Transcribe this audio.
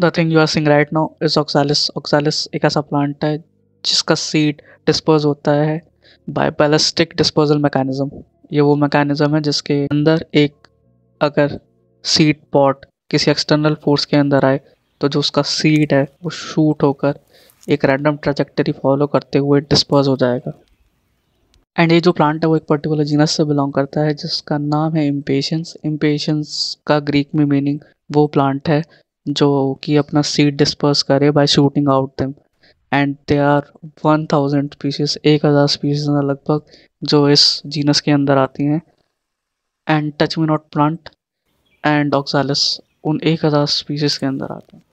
the thing you are seeing right now is oxalis oxalis एक ऐसा plant है जिसका सीड डिस्पोज होता है बाय बैलिस्टिक डिस्पोजल मैकेनिज्म ये वो मैकेनिज्म है जिसके अंदर एक अगर सीड पॉट किसी एक्सटर्नल फोर्स के अंदर आए तो जो उसका सीड है वो शूट होकर एक रैंडम ट्रेजेक्टरी फॉलो करते हुए डिस्पोज हो जाएगा एंड ये जो प्लांट है वो एक पर्टिकुलर जीनस से बिलोंग करता है जिसका नाम है इम्पेशंस इम्पेशंस का ग्रीक में मीनिंग वो प्लांट है जो कि अपना सीड डिस्पर्स करे by shooting out them and they are one thousand species एक हज़ार स्पीसीज लगभग जो इस जीनस के अंदर आती हैं and touch me not plant and oxalis उन एक हज़ार स्पीसीज के अंदर आते हैं